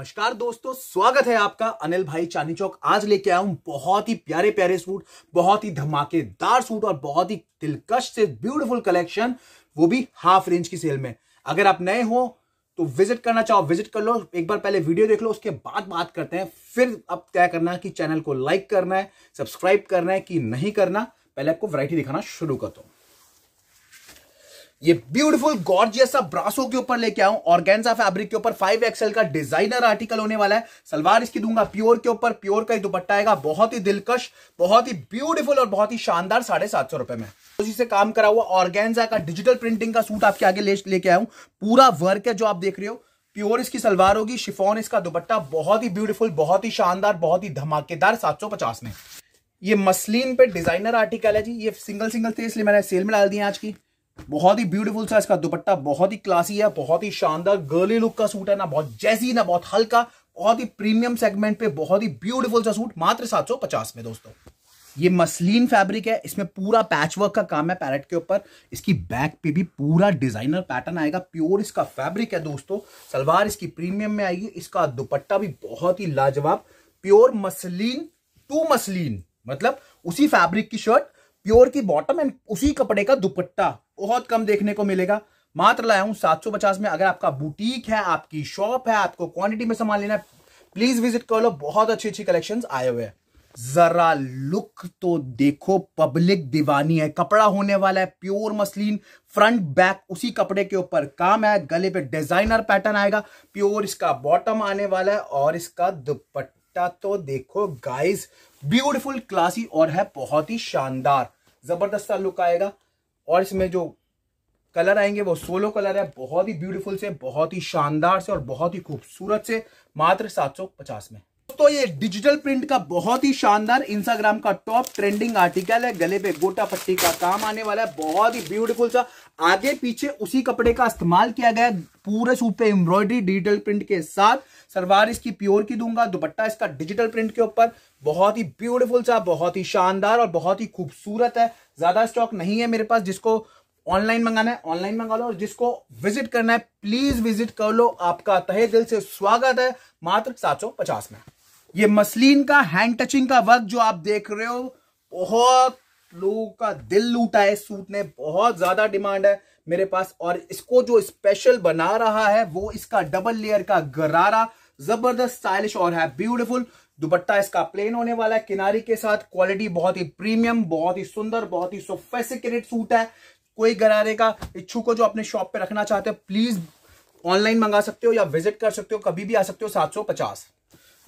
नमस्कार दोस्तों स्वागत है आपका अनिल भाई चांदी चौक आज लेके आया हूं बहुत ही प्यारे प्यारे सूट बहुत ही धमाकेदार सूट और बहुत ही दिलकश से ब्यूटीफुल कलेक्शन वो भी हाफ रेंज की सेल में अगर आप नए हो तो विजिट करना चाहो विजिट कर लो एक बार पहले वीडियो देख लो उसके बाद बात करते हैं फिर अब तय करना है कि चैनल को लाइक करना है सब्सक्राइब करना है कि नहीं करना पहले आपको वरायटी दिखाना शुरू कर दो ये ब्यूटीफुल गॉर्जियस सा ब्रासो के ऊपर लेके आऊं ऑर्गेन्जा फैब्रिक के ऊपर फाइव एक्सएल का डिजाइनर आर्टिकल होने वाला है सलवार इसकी दूंगा प्योर के ऊपर प्योर का ही दुपट्टा आएगा बहुत ही दिलकश बहुत ही ब्यूटीफुल और बहुत ही शानदार साढ़े सात सौ रुपए में उसी से काम करा हुआ ऑर्गेन्जा का डिजिटल प्रिंटिंग का सूट आपके आगे लेके ले आऊ पूरा वर्क है जो आप देख रहे हो प्योर इसकी सलवार होगी शिफोन इसका दुपट्टा बहुत ही ब्यूटीफुल बहुत ही शानदार बहुत ही धमाकेदार सात में ये मसलिन पे डिजाइनर आर्टिकल है जी ये सिंगल सिंगल थे इसलिए मैंने सेल में डाल दिया आज की बहुत ही ब्यूटीफुल सा इसका दुपट्टा बहुत ही क्लासी है बहुत ही शानदार गर्ली लुक का सूट है ना बहुत जैसी ना बहुत हल्का बहुत ही प्रीमियम सेगमेंट पे बहुत ही ब्यूटीफुल सा सूट मात्र 750 में दोस्तों ये मसलिन फैब्रिक है इसमें पूरा पैचवर्क का काम है पैरेट के ऊपर इसकी बैक पे भी पूरा डिजाइनर पैटर्न आएगा प्योर इसका फैब्रिक है दोस्तों सलवार इसकी प्रीमियम में आएगी इसका दुपट्टा भी बहुत ही लाजवाब प्योर मसलिन टू मसलिन मतलब उसी फैब्रिक की शर्ट प्योर की बॉटम एंड उसी कपड़े का दुपट्टा बहुत कम देखने को मिलेगा मात्र लाया हूं सात सौ पचास में अगर आपका बुटीक है आपकी शॉप है आपको क्वांटिटी में सामान लेना है प्लीज विजिट कर लो बहुत अच्छी अच्छी कलेक्शन आए हुए हैं जरा लुक तो देखो पब्लिक दीवानी है कपड़ा होने वाला है प्योर मसलिन फ्रंट बैक उसी कपड़े के ऊपर काम है गले पे डिजाइनर पैटर्न आएगा प्योर इसका बॉटम आने वाला है और इसका दुपट्टा तो देखो गाइस ब्यूटीफुल क्लासी और है बहुत ही शानदार ज़बरदस्त सा लुक आएगा और इसमें जो कलर आएंगे वो सोलो कलर है बहुत ही ब्यूटीफुल से बहुत ही शानदार से और बहुत ही खूबसूरत से मात्र 750 में दोस्तों ये डिजिटल प्रिंट का बहुत ही शानदार इंस्टाग्राम का टॉप ट्रेंडिंग आर्टिकल है गले पे गोटा पट्टी का काम आने वाला है बहुत ही ब्यूटीफुल सा आगे पीछे उसी कपड़े का इस्तेमाल किया गया पूरे सूट पे एम्ब्रॉयडरी डिजिटल प्रिंट के साथ सलवार इसकी प्योर की दूंगा दुपट्टा इसका डिजिटल प्रिंट के ऊपर बहुत ही ब्यूटीफुल सा बहुत ही शानदार और बहुत ही खूबसूरत है ज्यादा स्टॉक नहीं है मेरे पास जिसको ऑनलाइन मंगाना है ऑनलाइन मंगा लो और जिसको विजिट करना है प्लीज विजिट कर लो आपका तहे दिल से स्वागत है मात्र सात में ये मसलिन का हैंड टचिंग का वर्क जो आप देख रहे हो बहुत लोगों का दिल लूटा है सूट ने बहुत ज्यादा डिमांड है मेरे पास और इसको जो स्पेशल बना रहा है वो इसका डबल लेयर का गरारा जबरदस्त स्टाइलिश और है ब्यूटीफुल दुपट्टा इसका प्लेन होने वाला है किनारी के साथ क्वालिटी बहुत ही प्रीमियम बहुत ही सुंदर बहुत ही सोफेसिकेटेड सूट है कोई गरारे का इच्छुक को जो अपने शॉप पे रखना चाहते हो प्लीज ऑनलाइन मंगा सकते हो या विजिट कर सकते हो कभी भी आ सकते हो सात सौ पचास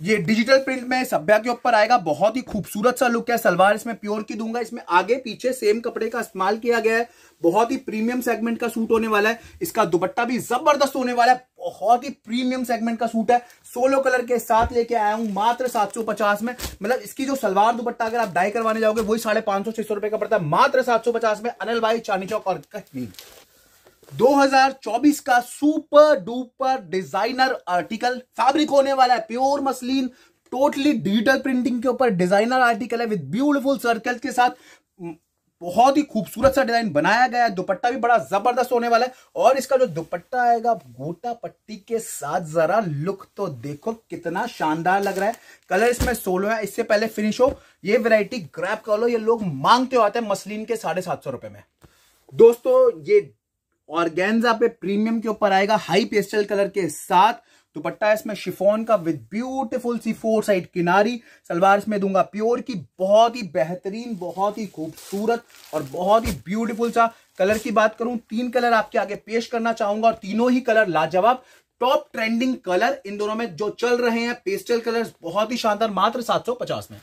ये डिजिटल प्रिंट में सभ्या के ऊपर आएगा बहुत ही खूबसूरत सा लुक है सलवार इसमें प्योर की दूंगा इसमें आगे पीछे सेम कपड़े का इस्तेमाल किया गया है बहुत ही प्रीमियम सेगमेंट का सूट होने वाला है इसका दुपट्टा भी जबरदस्त होने वाला है बहुत ही प्रीमियम सेगमेंट का सूट है सोलो कलर के साथ लेके आया हूं मात्र 750 में मतलब इसकी जो सलवार दुपट्टा अगर आप डाई करवाने जाओगे वही साढ़े पांच सौ छह सौ रुपए का पड़ता है मात्र सात में अनिल भाई चांदी चौक और कहीं 2024 का super duper designer article fabric होने वाला है pure muslin totally digital printing के ऊपर डिजाइनर आर्टिकल है विद ब्यूटीफुल सर्कल के साथ बहुत ही खूबसूरत सा डिजाइन बनाया गया है दुपट्टा भी बड़ा जबरदस्त होने वाला है और इसका जो दुपट्टा आएगा गोटा पट्टी के साथ जरा लुक तो देखो कितना शानदार लग रहा है कलर इसमें सोलो है इससे पहले फिनिश हो ये वेरायटी ग्रैप कर लो ये लोग मांगते हो आते हैं मसलिन के साढ़े सात सौ रुपए में दोस्तों ये ऑर्गेन्जा पे प्रीमियम के ऊपर आएगा हाई पेस्टल कलर के साथ दुपट्टा इसमें शिफोन का विद ब्यूटिफुल सी फोर साइड किनारी सलवार इसमें दूंगा प्योर की बहुत ही बेहतरीन बहुत ही खूबसूरत और बहुत ही ब्यूटीफुल सा कलर की बात करूं तीन कलर आपके आगे पेश करना चाहूंगा और तीनों ही कलर लाजवाब टॉप ट्रेंडिंग कलर इन दोनों में जो चल रहे हैं पेस्टल कलर्स बहुत ही शानदार मात्र 750 में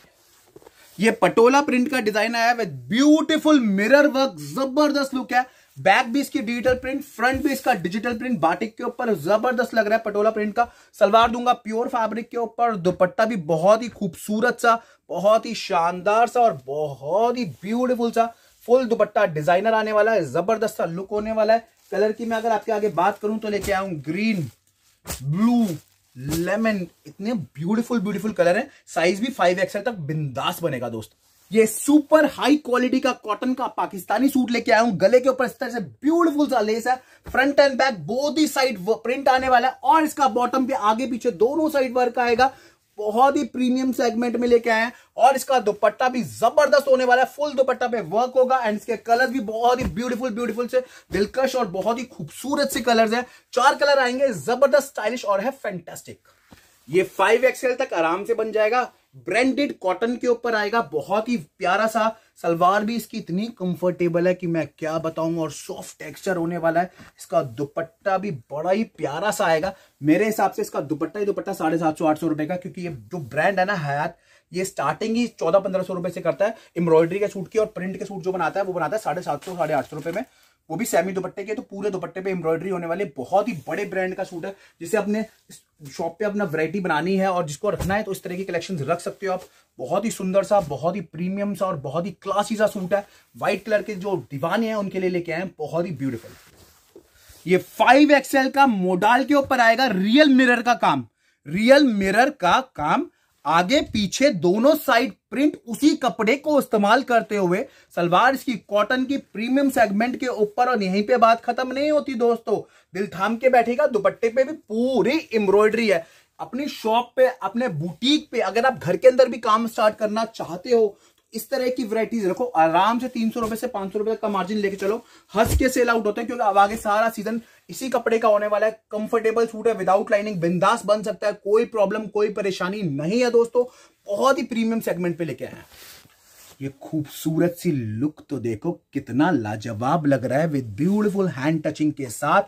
ये पटोला प्रिंट का डिजाइन आया है विद ब्यूटीफुल मिरर वर्क जबरदस्त लुक है बैक भी इसकी डिजिटल प्रिंट फ्रंट भी इसका डिजिटल प्रिंट बाटिक के ऊपर जबरदस्त लग रहा है पटोला प्रिंट का सलवार दूंगा प्योर फैब्रिक के ऊपर दुपट्टा भी बहुत ही खूबसूरत सा बहुत ही शानदार सा और बहुत ही ब्यूटीफुल सा फुल दुपट्टा डिजाइनर आने वाला है जबरदस्त सा लुक होने वाला है कलर की मैं अगर आपके आगे बात करूं तो लेके आऊ ग्रीन ब्लू लेमन इतने ब्यूटीफुल ब्यूटीफुल कलर है साइज भी फाइव एक्सएल तक बिंदास बनेगा दोस्तों ये सुपर हाई क्वालिटी का कॉटन का पाकिस्तानी सूट लेके आया हूं गले के ऊपर इस तरह से ब्यूटीफुल सा लेस है फ्रंट एंड बैक बहुत ही साइड प्रिंट आने वाला है और इसका बॉटम भी आगे पीछे दोनों साइड वर्क आएगा बहुत ही प्रीमियम सेगमेंट में लेके आए हैं और इसका दुपट्टा भी जबरदस्त होने वाला है फुल दुपट्टा पे वर्क होगा एंड इसके कलर भी बहुत ही ब्यूटीफुल ब्यूटीफुल से दिलकश और बहुत ही खूबसूरत से कलर्स हैं चार कलर आएंगे जबरदस्त स्टाइलिश और है फैंटेस्टिक ये फाइव एक्सएल तक आराम से बन जाएगा ब्रांडेड कॉटन के ऊपर आएगा बहुत ही प्यारा सा सलवार भी इसकी इतनी कंफर्टेबल है कि मैं क्या बताऊं और सॉफ्ट टेक्सचर होने वाला है इसका दुपट्टा भी बड़ा ही प्यारा सा आएगा मेरे हिसाब से इसका दुपट्टा ही दुपट्टा साढ़े सात सौ आठ सौ रुपए का क्योंकि ये जो ब्रांड है ना हयात ये स्टार्टिंग ही चौदह पंद्रह सौ रुपए से करता है एम्ब्रॉयडरी का सूट की और प्रिंट के सूट जो बनाता है वो बनाता है साढ़े सात सौ साढ़े आठ सौ रुपए में वो भी सेमी दुपट्टे के तो पूरे दुपट्टे पे एम्ब्रॉयडरी होने वाले बहुत ही बड़े ब्रांड का सूट है जिसे अपने शॉप पे अपना वैरायटी बनानी है और जिसको रखना है तो इस तरह की कलेक्शन रख सकते हो आप बहुत ही सुंदर सा बहुत ही प्रीमियम सा और बहुत ही क्लासी सा सूट है व्हाइट कलर के जो दीवाने हैं उनके लिए लेके आए बहुत ही ब्यूटिफुल ये फाइव एक्सएल का मोडाल के ऊपर आएगा रियल मिरर का काम रियल मिरर का काम आगे पीछे दोनों साइड प्रिंट उसी कपड़े को इस्तेमाल करते हुए सलवार इसकी कॉटन की प्रीमियम सेगमेंट के ऊपर और यहीं पे बात खत्म नहीं होती दोस्तों दिल थाम के बैठेगा दुपट्टे पे भी पूरी एम्ब्रॉयडरी है अपनी शॉप पे अपने बुटीक पे अगर आप घर के अंदर भी काम स्टार्ट करना चाहते हो इस तरह की वराइटीज रखो आराम से तीन सौ रुपए से पांच सौ रुपए तक का मार्जिन लेके चलो हंस के सेल आउट होते हैं क्योंकि अब आगे सारा सीजन इसी कपड़े का होने वाला है कंफर्टेबल सूट है विदाउट लाइनिंग बिंदास बन सकता है कोई प्रॉब्लम कोई परेशानी नहीं है दोस्तों बहुत ही प्रीमियम सेगमेंट पे लेके आए हैं ये खूबसूरत सी लुक तो देखो कितना लाजवाब लग रहा है विद ब्यूटीफुल हैंड टचिंग के साथ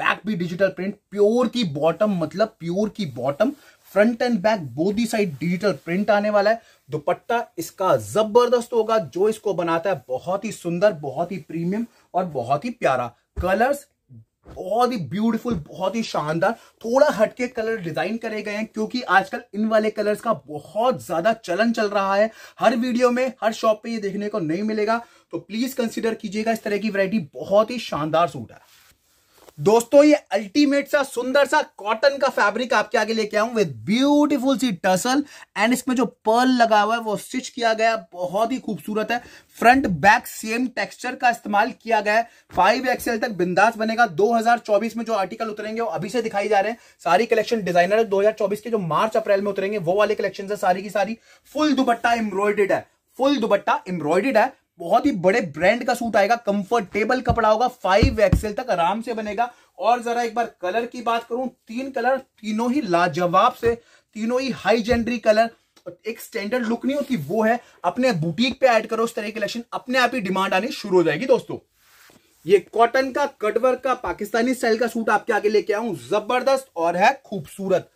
बैक भी डिजिटल प्रिंट प्योर की बॉटम मतलब प्योर की बॉटम फ्रंट एंड बैक बोधी साइड डिजिटल प्रिंट आने वाला है दुपट्टा इसका जबरदस्त होगा जो इसको बनाता है बहुत ही सुंदर बहुत ही प्रीमियम और बहुत ही प्यारा कलर्स बहुत ही ब्यूटीफुल बहुत ही शानदार थोड़ा हटके कलर डिजाइन करे गए हैं क्योंकि आजकल इन वाले कलर्स का बहुत ज्यादा चलन चल रहा है हर वीडियो में हर शॉप पे ये देखने को नहीं मिलेगा तो प्लीज कंसिडर कीजिएगा इस तरह की वैरायटी बहुत ही शानदार सूट है दोस्तों ये अल्टीमेट सा सुंदर सा कॉटन का फैब्रिक आपके आगे लेके आऊं विद ब्यूटीफुल सी टसल एंड इसमें जो पर्ल लगा हुआ है वो स्टिच किया गया बहुत ही खूबसूरत है फ्रंट बैक सेम टेक्सचर का इस्तेमाल किया गया है फाइव एक्सएल तक बिंदास बनेगा 2024 में जो आर्टिकल उतरेंगे वो अभी से दिखाई जा रहे हैं सारी कलेक्शन डिजाइनर दो 2024 के जो मार्च अप्रैल में उतरेंगे वो वाले कलेक्शन है सारी की सारी फुल दुपट्टा एम्ब्रॉयडेड है फुल दुपट्टा एम्ब्रॉयडेड है बहुत ही बड़े ब्रांड का सूट आएगा कंफर्टेबल कपड़ा होगा फाइव एक्सेल तक आराम से बनेगा और जरा एक बार कलर की बात करूं तीन कलर तीनों ही लाजवाब से तीनों ही हाई जेंडरी कलर एक स्टैंडर्ड लुक नहीं होती वो है अपने बुटीक पे ऐड करो उस तरह के लक्षण अपने आप ही डिमांड आनी शुरू हो जाएगी दोस्तों ये कॉटन का कटवर्क का पाकिस्तानी स्टाइल का सूट आपके आगे लेके आऊं जबरदस्त और है खूबसूरत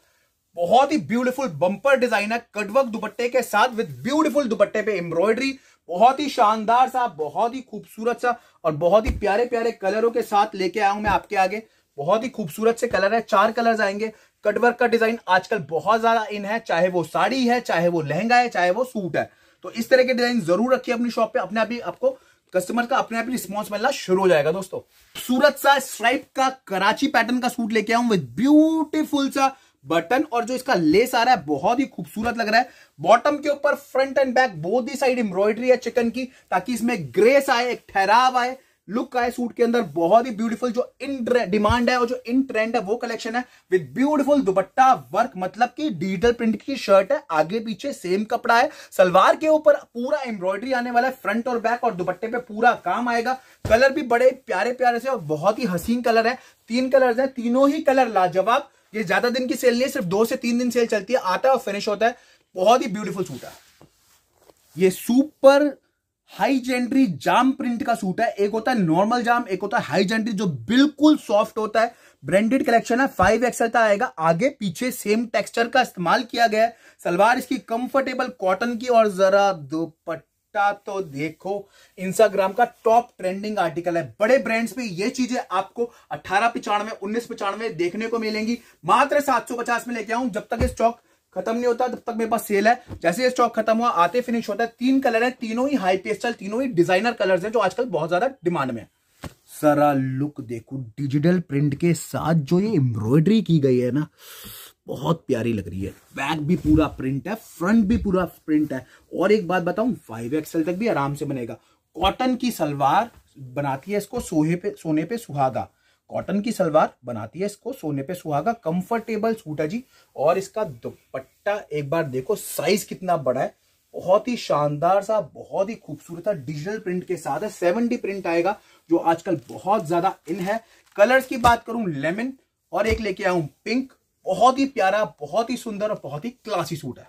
बहुत ही ब्यूटीफुल बम्पर डिजाइन है कटवर्क दुपट्टे के साथ विद ब्यूटीफुल दुपट्टे पे एम्ब्रॉयडरी बहुत ही शानदार सा बहुत ही खूबसूरत सा और बहुत ही प्यारे प्यारे कलरों के साथ लेके आया हूं मैं आपके आगे बहुत ही खूबसूरत से कलर है चार कलर आएंगे कटवर्क का डिजाइन आजकल बहुत ज्यादा इन है चाहे वो साड़ी है चाहे वो लहंगा है चाहे वो सूट है तो इस तरह के डिजाइन जरूर रखिए अपनी शॉप पे अपने आप ही आपको कस्टमर का अपने आप ही रिस्पॉन्स मिलना शुरू हो जाएगा दोस्तों सूरत सा स्ट्राइप का कराची पैटर्न का सूट लेके आऊ विद ब्यूटीफुल सा बटन और जो इसका लेस आ रहा है बहुत ही खूबसूरत लग रहा है बॉटम के ऊपर फ्रंट एंड बैक बोथ ही साइड एम्ब्रॉयडरी है चिकन की ताकि इसमें ग्रेस आए एक ठहराव आए लुक आए सूट के अंदर बहुत ही ब्यूटीफुल जो इन डिमांड है और जो इन ट्रेंड है वो कलेक्शन है विद ब्यूटीफुल दुपट्टा वर्क मतलब कि डिजिटल प्रिंट की शर्ट है आगे पीछे सेम कपड़ा है सलवार के ऊपर पूरा एम्ब्रॉयडरी आने वाला है फ्रंट और बैक और दुपट्टे पे पूरा काम आएगा कलर भी बड़े प्यारे प्यारे से और बहुत ही हसीन कलर है तीन कलर है तीनों ही कलर लाजवाब ये ज्यादा दिन की सेल नहीं है सिर्फ दो से तीन दिन सेल चलती है आता है और फिनिश होता है बहुत ही ब्यूटीफुल सूट है ये सुपर हाई जेंड्री जाम प्रिंट का सूट है एक होता है नॉर्मल जाम एक होता है हाई जेंड्री जो बिल्कुल सॉफ्ट होता है ब्रांडेड कलेक्शन है फाइव एक्सएल का आएगा आगे पीछे सेम टेक्सचर का इस्तेमाल किया गया है सलवार इसकी कंफर्टेबल कॉटन की और जरा दुपट्टा एकता तो देखो इंस्टाग्राम का टॉप ट्रेंडिंग आर्टिकल है बड़े ब्रांड्स पे ये चीजें आपको अठारह पिचानवे उन्नीस पिचानवे देखने को मिलेंगी मात्र पचास में लेके आऊं जब तक स्टॉक खत्म नहीं होता तब तक मेरे पास सेल है जैसे ये स्टॉक खत्म हुआ आते फिनिश होता है तीन कलर है तीनों ही हाई पेस्टल तीनों ही डिजाइनर कलर है जो आजकल बहुत ज्यादा डिमांड में है लुक देखो डिजिटल प्रिंट के साथ जो ये एम्ब्रॉयडरी की गई है ना बहुत प्यारी लग रही है बैक भी पूरा प्रिंट है फ्रंट भी पूरा प्रिंट है और एक बात बताऊं फाइव एक्सएल तक भी आराम से बनेगा कॉटन की सलवार बनाती है इसको सोहे पे सोने पे सुहागा कॉटन की सलवार बनाती है इसको सोने पे सुहागा कंफर्टेबल सूट है जी और इसका दुपट्टा एक बार देखो साइज कितना बड़ा है बहुत ही शानदार सा बहुत ही खूबसूरत सा डिजिटल प्रिंट के साथ है सेवन डी प्रिंट आएगा जो आजकल बहुत ज्यादा इन है कलर्स की बात करूं लेमन और एक लेके आऊं पिंक बहुत ही प्यारा बहुत ही सुंदर और बहुत ही क्लासी सूट है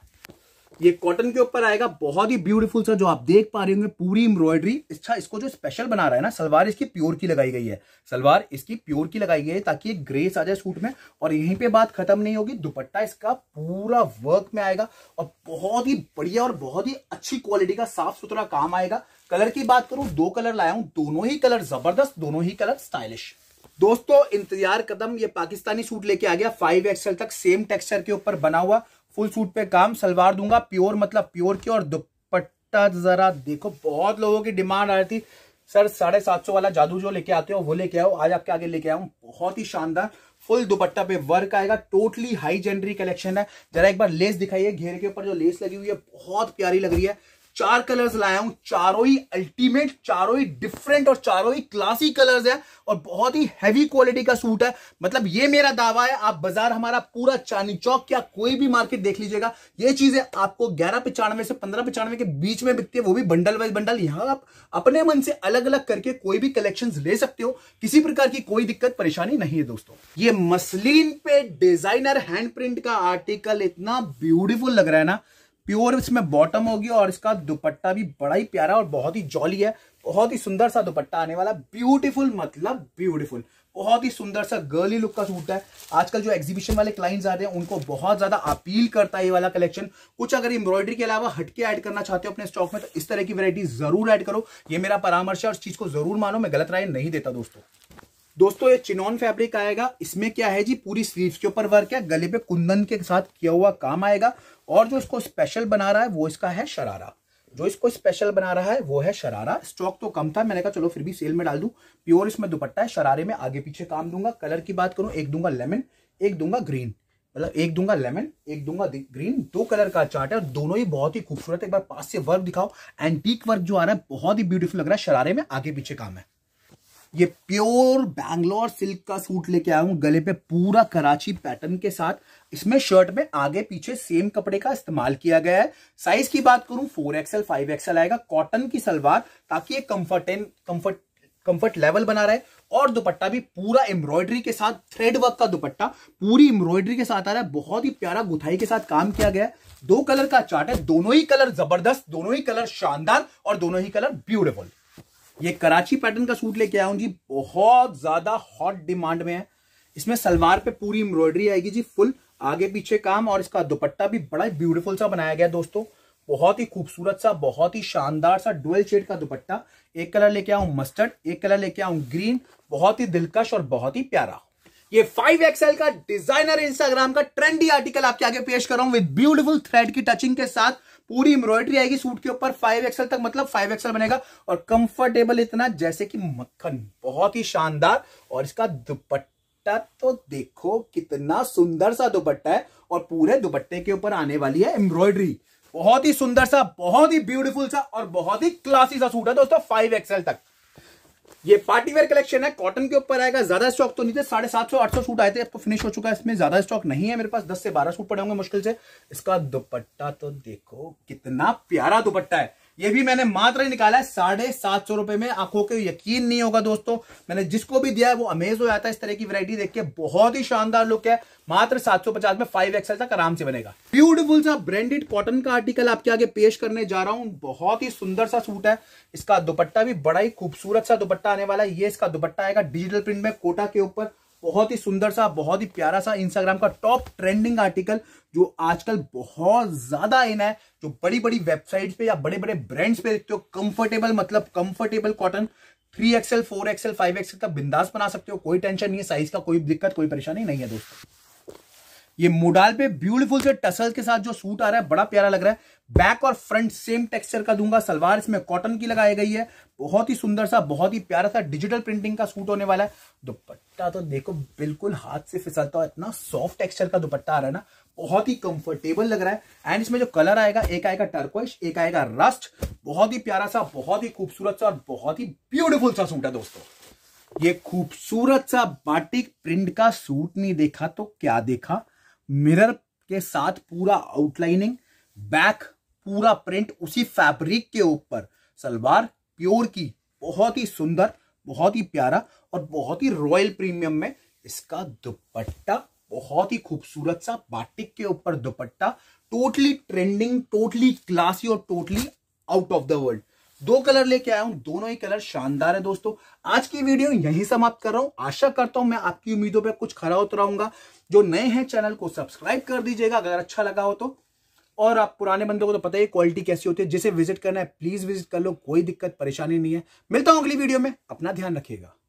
ये कॉटन के ऊपर आएगा बहुत ही ब्यूटीफुल सा जो आप देख पा रहे होंगे पूरी एम्ब्रॉयडरी अच्छा इसको जो स्पेशल बना रहा है ना सलवार इसकी प्योर की लगाई गई है सलवार इसकी प्योर की लगाई गई है ताकि ये ग्रेस आ जाए सूट में और यहीं पे बात खत्म नहीं होगी दुपट्टा इसका पूरा वर्क में आएगा और बहुत ही बढ़िया और बहुत ही अच्छी क्वालिटी का साफ सुथरा काम आएगा कलर की बात करूं दो कलर लाया हूं दोनों ही कलर जबरदस्त दोनों ही कलर स्टाइलिश दोस्तों इंतजार कदम ये पाकिस्तानी सूट लेके आ गया फाइव एक्सएल तक सेम टेक्सचर के ऊपर बना हुआ फुल सूट पे काम सलवार दूंगा प्योर मतलब प्योर की और दुपट्टा जरा देखो बहुत लोगों की डिमांड आ रही थी सर साढ़े सात सौ वाला जादू जो लेके आते हो वो लेके आओ आज आपके आगे लेके आऊ बहुत ही शानदार फुल दुपट्टा पे वर्क आएगा टोटली हाई जेनरी कलेक्शन है जरा एक बार लेस दिखाइए घेर के ऊपर जो लेस लगी हुई है बहुत प्यारी लग रही है चार कलर्स लाया हूं चारों ही अल्टीमेट चारों ही डिफरेंट और चारों ही क्लासी कलर्स है और बहुत ही हैवी क्वालिटी का सूट है मतलब ये मेरा दावा है आप बाजार हमारा पूरा चांदी चौक या कोई भी मार्केट देख लीजिएगा ये चीजें आपको ग्यारह पचानवे से पंद्रह पचानवे के बीच में बिकती है वो भी बंडल वाइज बंडल यहाँ आप अपने मन से अलग अलग करके कोई भी कलेक्शन ले सकते हो किसी प्रकार की कोई दिक्कत परेशानी नहीं है दोस्तों ये मसलिन पे डिजाइनर हैंड प्रिंट का आर्टिकल इतना ब्यूटिफुल लग रहा है ना प्योर इसमें बॉटम होगी और इसका दुपट्टा भी बड़ा ही प्यारा और बहुत ही जॉली है बहुत ही सुंदर सा दुपट्टा आने वाला ब्यूटीफुल मतलब ब्यूटीफुल बहुत ही सुंदर सा गर्ली लुक का सूट है आजकल जो एग्जीबिशन वाले क्लाइंट्स आते हैं उनको बहुत ज्यादा अपील करता है ये वाला कलेक्शन कुछ अगर एम्ब्रॉयडरी के अलावा हटके ऐड करना चाहते हो अपने स्टॉक में तो इस तरह की वैरायटी जरूर ऐड करो ये मेरा परामर्श है और चीज को जरूर मानो मैं गलत राय नहीं देता दोस्तों दोस्तों ये चिनॉन फैब्रिक आएगा इसमें क्या है जी पूरी स्लीव्स के ऊपर वर्क है गले पे कुंदन के साथ किया हुआ काम आएगा और जो इसको स्पेशल बना रहा है वो इसका है शरारा जो इसको स्पेशल बना रहा है वो है शरारा स्टॉक तो कम था मैंने कहा चलो फिर भी सेल में डाल दू प्योर इसमें दुपट्टा है शरारे में आगे पीछे काम दूंगा कलर की बात करूं एक दूंगा लेमन एक दूंगा ग्रीन मतलब एक दूंगा लेमन एक दूंगा ग्रीन दो कलर का चार्ट है और दोनों ही बहुत ही खूबसूरत है एक बार पास से वर्क दिखाओ एंटीक वर्क जो आ रहा है बहुत ही ब्यूटीफुल लग रहा है शरारे में आगे पीछे काम है ये प्योर बैंगलोर सिल्क का सूट लेके आया हूं गले पे पूरा कराची पैटर्न के साथ इसमें शर्ट में आगे पीछे सेम कपड़े का इस्तेमाल किया गया है साइज की बात करूं फोर एक्सएल फाइव एक्सएल आएगा कॉटन की सलवार ताकि ये comfort comfort comfort comfort level बना रहे और दुपट्टा भी पूरा एम्ब्रॉयडरी के साथ थ्रेड वर्क का दुपट्टा पूरी एम्ब्रॉयडरी के साथ आ रहा है बहुत ही प्यारा गुथाई के साथ काम किया गया है दो कलर का चार्ट है दोनों ही कलर जबरदस्त दोनों ही कलर शानदार और दोनों ही कलर ब्यूटिफुल ये कराची पैटर्न का सूट लेके आया हूं जी बहुत ज्यादा हॉट डिमांड में है इसमें सलवार पे पूरी एम्ब्रॉयडरी आएगी जी फुल आगे पीछे काम और इसका दुपट्टा भी बड़ा ब्यूटीफुल सा बनाया गया दोस्तों बहुत ही खूबसूरत सा बहुत ही शानदार सा डुअल शेड का दुपट्टा एक कलर लेके आऊ मस्टर्ड एक कलर लेके आऊ ग्रीन बहुत ही दिलकश और बहुत ही प्यारा ये 5XL का डिजाइनर इंस्टाग्राम का ट्रेंडी आर्टिकल आपके आगे पेश कर रहा हूं विद ब्यूटीफुल थ्रेड की टचिंग के साथ पूरी एम्ब्रॉयडरी आएगी सूट के ऊपर फाइव एक्सएल तक मतलब फाइव एक्सएल बनेगा और कंफर्टेबल इतना जैसे कि मक्खन बहुत ही शानदार और इसका दुपट्टा दुपट्टा तो देखो कितना सुंदर सा दुपट्टा है और पूरे दुपट्टे के ऊपर आने वाली है एम्ब्रॉयडरी बहुत ही सुंदर सा बहुत ही ब्यूटीफुल सा और बहुत ही क्लासी सा सूट है दोस्तों फाइव एक्सएल तक ये पार्टी वेयर कलेक्शन है कॉटन के ऊपर आएगा ज्यादा स्टॉक तो नहीं थे साढ़े सात सौ आठ सौ सूट आए थे आपको तो फिनिश हो चुका है इसमें ज्यादा स्टॉक नहीं है मेरे पास दस से बारह सूट पड़े होंगे मुश्किल से इसका दुपट्टा तो देखो कितना प्यारा दुपट्टा है ये भी मैंने मात्र निकाला है साढ़े सात सौ रुपए में आंखों के यकीन नहीं होगा दोस्तों मैंने जिसको भी दिया है वो अमेज हो जाता है इस तरह की वैरायटी देख के बहुत ही शानदार लुक है मात्र 750 में फाइव एक्सएल तक आराम से बनेगा ब्यूटीफुल सा ब्रांडेड कॉटन का आर्टिकल आपके आगे पेश करने जा रहा हूं बहुत ही सुंदर सा सूट है इसका दुपट्टा भी बड़ा ही खूबसूरत सा दुपट्टा आने वाला है ये इसका दुपट्टा आएगा डिजिटल प्रिंट में कोटा के ऊपर बहुत ही सुंदर सा बहुत ही प्यारा सा इंस्टाग्राम का टॉप ट्रेंडिंग आर्टिकल जो आजकल बहुत ज्यादा इन है जो बड़ी बड़ी वेबसाइट्स पे या बड़े बड़े ब्रांड्स पे देखते हो कंफर्टेबल मतलब comfortable cotton three XL four XL five XL का बिंदास बना सकते हो कोई टेंशन नहीं है साइज का कोई दिक्कत कोई परेशानी नहीं है दोस्तों ये मोडाल पे ब्यूटीफुल से टसल के साथ जो सूट आ रहा है बड़ा प्यारा लग रहा है बैक और फ्रंट सेम टेक्सचर का दूंगा सलवार इसमें कॉटन की लगाई गई है बहुत ही सुंदर सा बहुत ही प्यारा सा डिजिटल प्रिंटिंग का सूट होने वाला है दुपट्टा तो देखो बिल्कुल हाथ से फिसलता हुआ इतना सॉफ्ट टेक्सचर का दुपट्टा आ रहा है ना बहुत ही कंफर्टेबल लग रहा है एंड इसमें जो कलर आएगा एक आएगा टर्कोइश एक आएगा रस्ट बहुत ही प्यारा सा बहुत ही खूबसूरत सा और बहुत ही ब्यूटिफुल सा सूट है दोस्तों ये खूबसूरत सा बाटिक प्रिंट का सूट नहीं देखा तो क्या देखा मिरर के साथ पूरा आउटलाइनिंग बैक पूरा प्रिंट उसी फैब्रिक के ऊपर सलवार प्योर की बहुत ही सुंदर बहुत ही प्यारा और बहुत ही रॉयल प्रीमियम में इसका दुपट्टा बहुत ही खूबसूरत सा बाटिक के ऊपर dupatta totally trending totally classy और totally out of the world दो कलर लेके आया हूं दोनों ही कलर शानदार है दोस्तों आज की वीडियो यहीं समाप्त कर रहा हूं आशा करता हूं मैं आपकी उम्मीदों पर कुछ खरा उतराऊंगा जो नए हैं चैनल को सब्सक्राइब कर दीजिएगा अगर अच्छा लगा हो तो और आप पुराने बंदों को तो पता ही क्वालिटी कैसी होती है जिसे विजिट करना है प्लीज विजिट कर लो कोई दिक्कत परेशानी नहीं है मिलता हूं अगली वीडियो में अपना ध्यान रखिएगा